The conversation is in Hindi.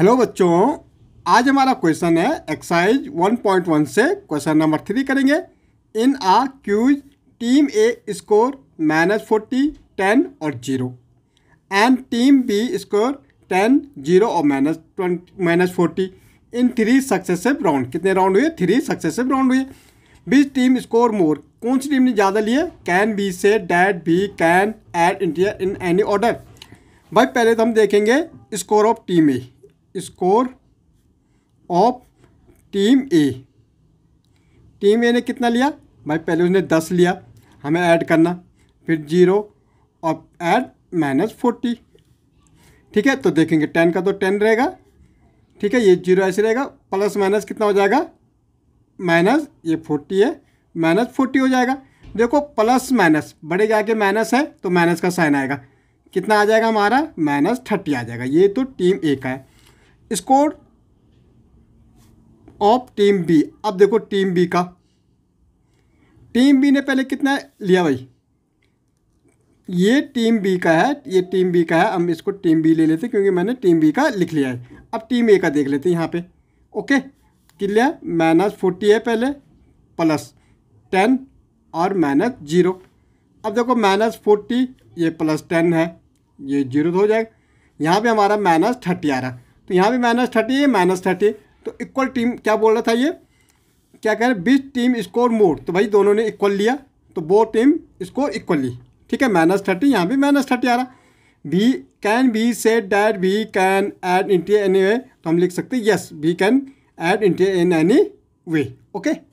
हेलो बच्चों आज हमारा क्वेश्चन है एक्सरसाइज 1.1 से क्वेश्चन नंबर थ्री करेंगे इन आ क्यूज team A score minus forty ten और zero and team B score ten zero और minus twenty minus forty in three successive round कितने राउंड हुए थ्री सक्सेसिव राउंड हुए बीच टीम स्कोर मोर कौन सी टीम ने ज़्यादा लिए कैन बी से डैट बी कैन एड इंडिया इन एनी ऑर्डर भाई पहले तो हम देखेंगे score of team A score of team A team A ने कितना लिया भाई पहले उसने दस लिया हमें ऐड करना फिर जीरो और ऐड माइनस फोर्टी ठीक है तो देखेंगे टेन का तो टेन रहेगा ठीक है ये जीरो ऐसे रहेगा प्लस माइनस कितना हो जाएगा माइनस ये फोर्टी है माइनस फोर्टी हो जाएगा देखो प्लस माइनस बड़े जाके माइनस है तो माइनस का साइन आएगा कितना आ जाएगा हमारा माइनस थर्टी आ जाएगा ये तो टीम ए का है स्कोर ऑफ टीम बी अब देखो टीम बी का टीम बी ने पहले कितना लिया भाई ये टीम बी का है ये टीम बी का है हम इसको टीम बी ले लेते क्योंकि मैंने टीम बी का लिख लिया है अब टीम ए का देख लेते हैं यहाँ पे ओके क्लियर माइनस फोर्टी है पहले प्लस टेन और माइनस जीरो अब देखो माइनस फोर्टी ये प्लस टेन है ये जीरो तो हो जाएगा यहाँ पे हमारा माइनस थर्टी आ रहा है तो यहाँ भी माइनस थर्टी है माइनस थर्टी तो इक्वल टीम क्या बोल रहा था ये क्या कह रहे हैं बीस टीम स्कोर मोर तो भाई दोनों ने इक्वल लिया तो वो टीम स्कोर इक्वल ली ठीक है माइनस थर्टी यहाँ भी माइनस थर्टी आ रहा we can be set that we can add इंटी एनी वे तो हम लिख सकते यस वी कैन एड इंटी इन एनी वे ओके